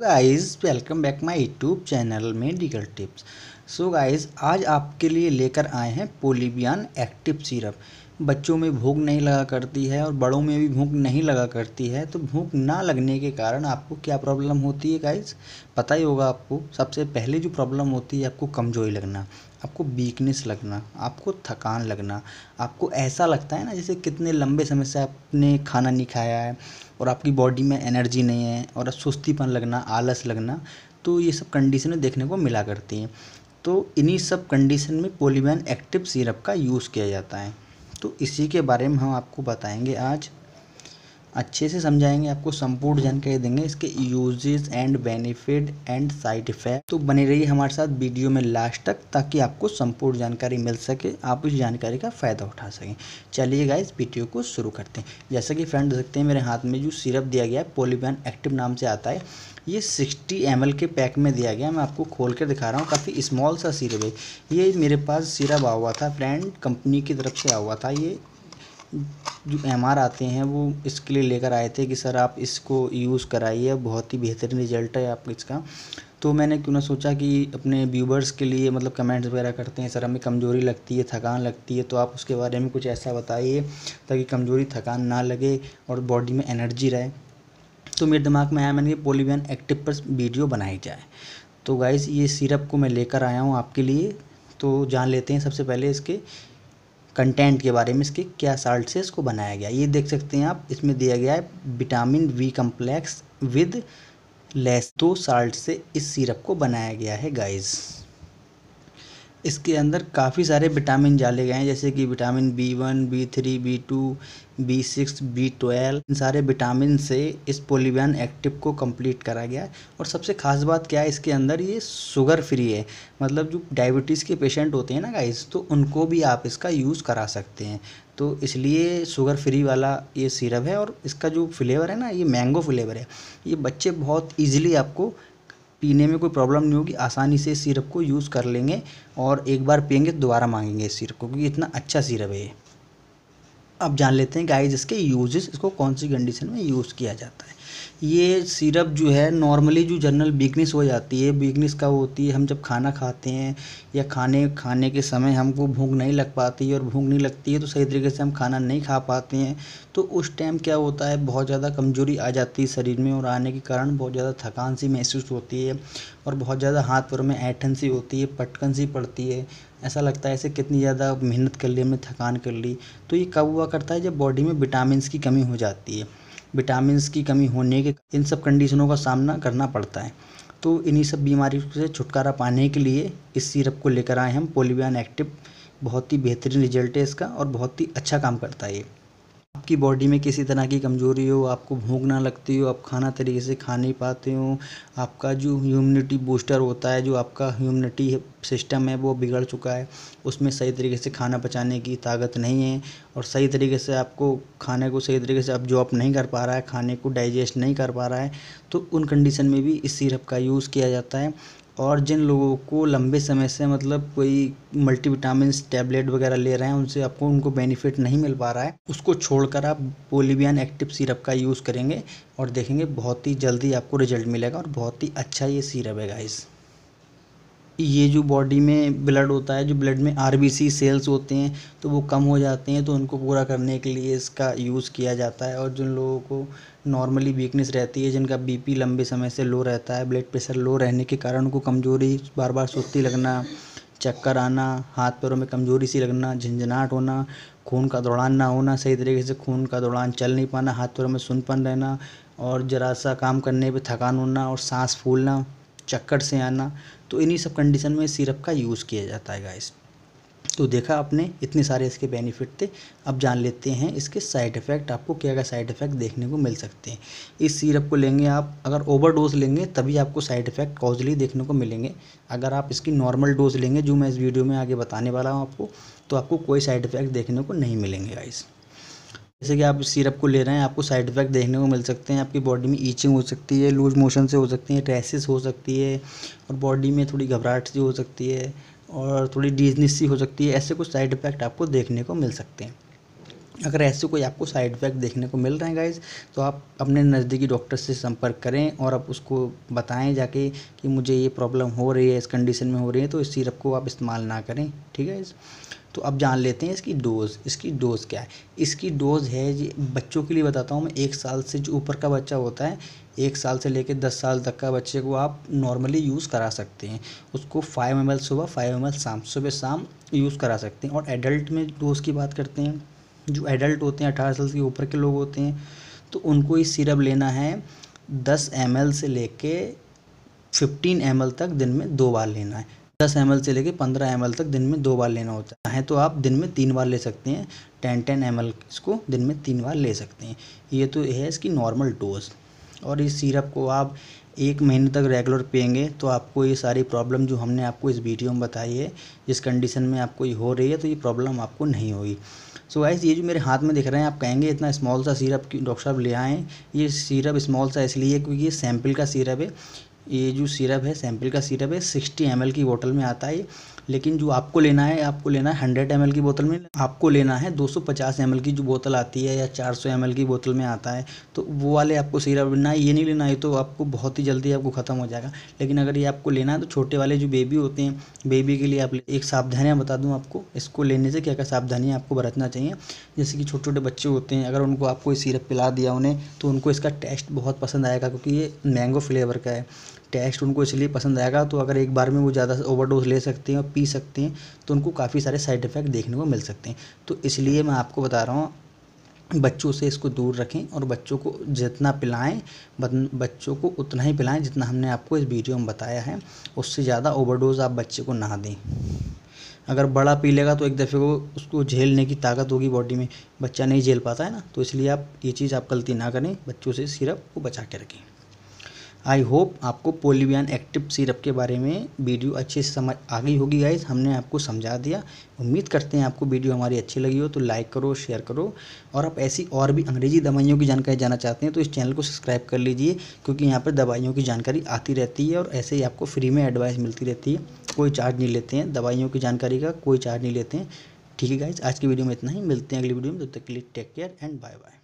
guys welcome back my YouTube channel medical tips so guys आज आपके लिए लेकर आए हैं पोलीबियन एक्टिव सिरप बच्चों में भूख नहीं लगा करती है और बड़ों में भी भूख नहीं लगा करती है तो भूख ना लगने के कारण आपको क्या प्रॉब्लम होती है गाइस पता ही होगा आपको सबसे पहले जो प्रॉब्लम होती है आपको कमज़ोरी लगना आपको वीकनेस लगना आपको थकान लगना आपको ऐसा लगता है ना जैसे कितने लंबे समय से आपने खाना नहीं खाया है और आपकी बॉडी में एनर्जी नहीं है और सुस्तीपन लगना आलस लगना तो ये सब कंडीशनें देखने को मिला करती हैं तो इन्हीं सब कंडीशन में पोलीमैन एक्टिव सिरप का यूज़ किया जाता है तो इसी के बारे में हम आपको बताएंगे आज अच्छे से समझाएंगे आपको संपूर्ण जानकारी देंगे इसके uses and benefit and side effect तो बने रहिए हमारे साथ वीडियो में लास्ट तक ताकि आपको संपूर्ण जानकारी मिल सके आप इस जानकारी का फ़ायदा उठा सकें चलिए इस वीडियो को शुरू करते हैं जैसा कि फ्रेंड देख सकते हैं मेरे हाथ में जो सिरप दिया गया है पोलीबैन एक्टिव नाम से आता है ये 60 एम के पैक में दिया गया मैं आपको खोल कर दिखा रहा हूँ काफ़ी स्मॉल सा सिरप है ये मेरे पास सिरप आ हुआ था फ्रेंड कंपनी की तरफ से आ हुआ था ये जो एम आर आते हैं वो इसके लिए लेकर आए थे कि सर आप इसको यूज़ कराइए बहुत ही बेहतरीन रिजल्ट है आप इसका तो मैंने क्यों ना सोचा कि अपने व्यूवर्स के लिए मतलब कमेंट्स वगैरह करते हैं सर हमें कमज़ोरी लगती है थकान लगती है तो आप उसके बारे में कुछ ऐसा बताइए ताकि कमज़ोरी थकान ना लगे और बॉडी में एनर्जी रहे तो मेरे दिमाग में आया मैंने पोलिवियन एक्टिव पर वीडियो बनाई जाए तो गाइज ये सिरप को मैं लेकर आया हूँ आपके लिए तो जान लेते हैं सबसे पहले इसके कंटेंट के बारे में इसके क्या साल्ट से इसको बनाया गया ये देख सकते हैं आप इसमें दिया गया है vitamin B complex with less दो साल्ट से इस सिरप को बनाया गया है गाइज़ इसके अंदर काफ़ी सारे विटामिन डाले गए हैं जैसे कि vitamin B one B three B two B six B twelve इन सारे विटामिन से इस पोलीबियन एक्टिव को कंप्लीट करा गया है और सबसे खास बात क्या है इसके अंदर ये शुगर फ्री है मतलब जो डायबिटीज़ के पेशेंट होते हैं ना गाइस तो उनको भी आप इसका यूज़ करा सकते हैं तो इसलिए शुगर फ्री वाला ये सिरप है और इसका जो फ्लेवर है ना ये मैंगो फ्लेवर है ये बच्चे बहुत ईजिली आपको पीने में कोई प्रॉब्लम नहीं होगी आसानी से इस सिरप को यूज़ कर लेंगे और एक बार पियेंगे तो दोबारा मांगेंगे इस सिरप को क्योंकि इतना अच्छा सिरप है ये अब जान लेते हैं गाइज इसके यूजेस इसको कौन सी कंडीशन में यूज़ किया जाता है ये सिरप जो है नॉर्मली जो जनरल वीकनेस हो जाती है वीकनेस कब होती है हम जब खाना खाते हैं या खाने खाने के समय हमको भूख नहीं लग पाती और भूख नहीं लगती है तो सही तरीके से हम खाना नहीं खा पाते हैं तो उस टाइम क्या होता है बहुत ज़्यादा कमज़ोरी आ जाती है शरीर में और आने के कारण बहुत ज़्यादा थकान सी महसूस होती है और बहुत ज़्यादा हाथ पर में ऐठन सी होती है पटकन सी पड़ती है ऐसा लगता है ऐसे कितनी ज़्यादा मेहनत कर ली हमने थकान कर ली तो ये कब हुआ करता है जब बॉडी में विटामिन की कमी हो जाती है विटामिन की कमी होने के इन सब कंडीशनों का सामना करना पड़ता है तो इन्हीं सब बीमारियों से छुटकारा पाने के लिए इस सिरप को लेकर आए हम पोलिवियन एक्टिव बहुत ही बेहतरीन रिजल्ट है इसका और बहुत ही अच्छा काम करता है ये आपकी बॉडी में किसी तरह की कमज़ोरी हो आपको भूख ना लगती हो आप खाना तरीके से खा नहीं पाते हो आपका जो ह्यूमिनिटी बूस्टर होता है जो आपका ह्यूमिनिटी सिस्टम है वो बिगड़ चुका है उसमें सही तरीके से खाना पचाने की ताकत नहीं है और सही तरीके से आपको खाने को सही तरीके से आप नहीं कर पा रहा है खाने को डाइजेस्ट नहीं कर पा रहा है तो उन कंडीशन में भी इस सिरप का यूज़ किया जाता है और जिन लोगों को लंबे समय से मतलब कोई मल्टीविटामिन्स टैबलेट वगैरह ले रहे हैं उनसे आपको उनको बेनिफिट नहीं मिल पा रहा है उसको छोड़कर आप पोलिबियन एक्टिव सिरप का यूज़ करेंगे और देखेंगे बहुत ही जल्दी आपको रिजल्ट मिलेगा और बहुत ही अच्छा ये सिरप है गाइस ये जो बॉडी में ब्लड होता है जो ब्लड में आर बी सी सेल्स होते हैं तो वो कम हो जाते हैं तो उनको पूरा करने के लिए इसका यूज़ किया जाता है और जिन लोगों को नॉर्मली वीकनेस रहती है जिनका बी पी लंबे समय से लो रहता है ब्लड प्रेशर लो रहने के कारण उनको कमज़ोरी बार बार सुस्ती लगना चक्कर आना हाथ पैरों में कमज़ोरी सी लगना झंझनाहट होना खून का दौड़ान ना होना सही तरीके से खून का दौड़ान चल नहीं पाना हाथ पैरों में सुनपन रहना और ज़रा सा काम करने पर थकान होना और सांस फूलना चक्कर से आना तो इन्हीं सब कंडीशन में सिरप का यूज़ किया जाता है गाइस तो देखा आपने इतने सारे इसके बेनिफिट थे अब जान लेते हैं इसके साइड इफ़ेक्ट आपको क्या क्या साइड इफ़ेक्ट देखने को मिल सकते हैं इस सिरप को लेंगे आप अगर ओवर डोज लेंगे तभी आपको साइड इफ़ेक्ट कॉजली देखने को मिलेंगे अगर आप इसकी नॉर्मल डोज लेंगे जो मैं इस वीडियो में आगे बताने वाला हूँ आपको तो आपको कोई साइड इफ़ेक्ट देखने को नहीं मिलेंगे गाइस जैसे कि आप सिरप को ले रहे हैं आपको साइड इफेक्ट देखने को मिल सकते हैं आपकी बॉडी में ईचिंग हो सकती है लूज मोशन से हो सकती है ट्रेसिस हो सकती है और बॉडी में थोड़ी घबराहट सी हो सकती है और थोड़ी डिजनेस सी हो सकती है ऐसे कुछ साइड इफेक्ट आपको देखने को मिल सकते हैं अगर ऐसे कोई आपको साइड इफेक्ट देखने को मिल रहे हैं गाइज तो आप अपने नज़दीकी डॉक्टर से संपर्क करें और आप उसको बताएं जाके कि मुझे ये प्रॉब्लम हो रही है इस कंडीशन में हो रही है तो इस सिरप को आप इस्तेमाल ना करें ठीक है तो अब जान लेते हैं इसकी डोज़ इसकी डोज़ क्या है इसकी डोज़ है जी बच्चों के लिए बताता हूँ मैं एक साल से जो ऊपर का बच्चा होता है एक साल से लेकर दस साल तक का बच्चे को आप नॉर्मली यूज़ करा सकते हैं उसको फाइव एम सुबह फाइव एम शाम सुबह शाम यूज़ करा सकते हैं और एडल्ट में डोज़ की बात करते हैं जो एडल्ट होते हैं अठारह साल के ऊपर के लोग होते हैं तो उनको ये सिरप लेना है दस एम से ले कर फिफ्टीन एम तक दिन में दो बार लेना है दस एम से लेके पंद्रह एम तक दिन में दो बार लेना होता है तो आप दिन में तीन बार ले सकते हैं टेन टेन एम इसको दिन में तीन बार ले सकते हैं ये तो है इसकी नॉर्मल डोज और इस सिरप को आप एक महीने तक रेगुलर पियेंगे तो आपको ये सारी प्रॉब्लम जो हमने आपको इस वीडियो में बताई है जिस कंडीशन में आपको ये हो रही है तो ये प्रॉब्लम आपको नहीं होगी सो so ये जो मेरे हाथ में दिख रहे हैं आप कहेंगे इतना स्मॉल सा सिरप डॉक्टर साहब ले आएँ ये सिरप स्मॉल सा इसलिए क्योंकि ये सैम्पल का सिरप है ये जो सिरप है सैम्पल का सिरप है सिक्सटी एम की बोतल में आता है लेकिन जो आपको लेना है आपको लेना है हंड्रेड एम की बोतल में आपको लेना है दो सौ पचास एम की जो बोतल आती है या चार सौ एम की बोतल में आता है तो वो वाले आपको सिरप ना ये नहीं लेना है तो आपको बहुत ही जल्दी आपको ख़त्म हो जाएगा लेकिन अगर ये आपको लेना है तो छोटे वाले जो बेबी होते हैं बेबी के लिए आप एक सावधानियाँ बता दूँ आपको इसको लेने से क्या क्या सावधानियाँ आपको बरतना चाहिए जैसे कि छोटे छोटे बच्चे होते हैं अगर उनको आपको सिरप पिला दिया उन्हें तो उनको इसका टेस्ट बहुत पसंद आएगा क्योंकि ये मैंगो फ्लेवर का है टेस्ट उनको इसलिए पसंद आएगा तो अगर एक बार में वो ज़्यादा ओवरडोज ले सकते हैं और पी सकते हैं तो उनको काफ़ी सारे साइड इफ़ेक्ट देखने को मिल सकते हैं तो इसलिए मैं आपको बता रहा हूँ बच्चों से इसको दूर रखें और बच्चों को जितना पिलाएं बच्चों को उतना ही पिलाएं जितना हमने आपको इस वीडियो में बताया है उससे ज़्यादा ओवरडोज आप बच्चे को ना दें अगर बड़ा पी लेगा तो एक दफ़े को उसको झेलने की ताकत होगी बॉडी में बच्चा नहीं झेल पाता है ना तो इसलिए आप ये चीज़ आप गलती ना करें बच्चों से सिरप को बचा के रखें आई होप आपको पोलिवियन एक्टिव सिरप के बारे में वीडियो अच्छे से समझ आ गई होगी गाइज हमने आपको समझा दिया उम्मीद करते हैं आपको वीडियो हमारी अच्छी लगी हो तो लाइक करो शेयर करो और आप ऐसी और भी अंग्रेजी दवाइयों की जानकारी जानना चाहते हैं तो इस चैनल को सब्सक्राइब कर लीजिए क्योंकि यहाँ पर दवाइयों की जानकारी आती रहती है और ऐसे ही आपको फ्री में एडवाइस मिलती रहती है कोई चार्ज नहीं लेते हैं दवाइयों की जानकारी का कोई चार्ज नहीं लेते हैं ठीक है गाइज आज की वीडियो में इतना ही मिलते हैं अगली वीडियो में तब तो तक के लिए take care and bye bye